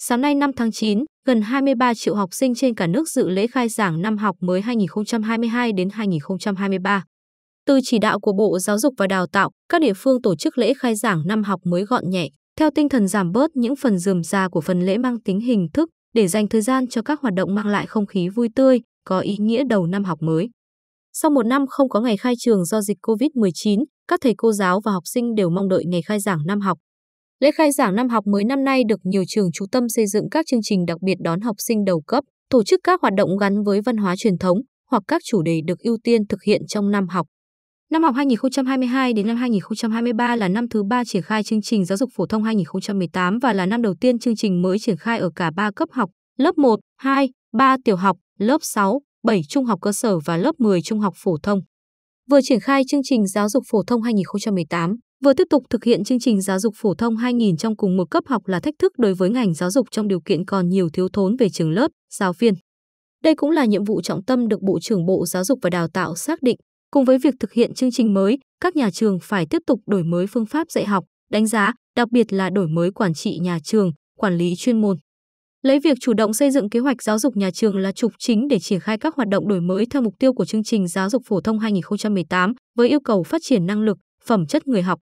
Sáng nay 5 tháng 9, gần 23 triệu học sinh trên cả nước dự lễ khai giảng năm học mới 2022 đến 2023. Từ chỉ đạo của Bộ Giáo dục và Đào tạo, các địa phương tổ chức lễ khai giảng năm học mới gọn nhẹ, theo tinh thần giảm bớt những phần dườm già của phần lễ mang tính hình thức để dành thời gian cho các hoạt động mang lại không khí vui tươi, có ý nghĩa đầu năm học mới. Sau một năm không có ngày khai trường do dịch COVID-19, các thầy cô giáo và học sinh đều mong đợi ngày khai giảng năm học Lễ khai giảng năm học mới năm nay được nhiều trường chú tâm xây dựng các chương trình đặc biệt đón học sinh đầu cấp, tổ chức các hoạt động gắn với văn hóa truyền thống hoặc các chủ đề được ưu tiên thực hiện trong năm học. Năm học 2022 đến năm 2023 là năm thứ ba triển khai chương trình giáo dục phổ thông 2018 và là năm đầu tiên chương trình mới triển khai ở cả ba cấp học, lớp 1, 2, 3 tiểu học, lớp 6, 7 trung học cơ sở và lớp 10 trung học phổ thông. Vừa triển khai chương trình giáo dục phổ thông 2018, vừa tiếp tục thực hiện chương trình giáo dục phổ thông 2000 trong cùng một cấp học là thách thức đối với ngành giáo dục trong điều kiện còn nhiều thiếu thốn về trường lớp, giáo viên. Đây cũng là nhiệm vụ trọng tâm được Bộ trưởng Bộ Giáo dục và Đào tạo xác định. Cùng với việc thực hiện chương trình mới, các nhà trường phải tiếp tục đổi mới phương pháp dạy học, đánh giá, đặc biệt là đổi mới quản trị nhà trường, quản lý chuyên môn. Lấy việc chủ động xây dựng kế hoạch giáo dục nhà trường là trục chính để triển khai các hoạt động đổi mới theo mục tiêu của chương trình giáo dục phổ thông 2018 với yêu cầu phát triển năng lực, phẩm chất người học,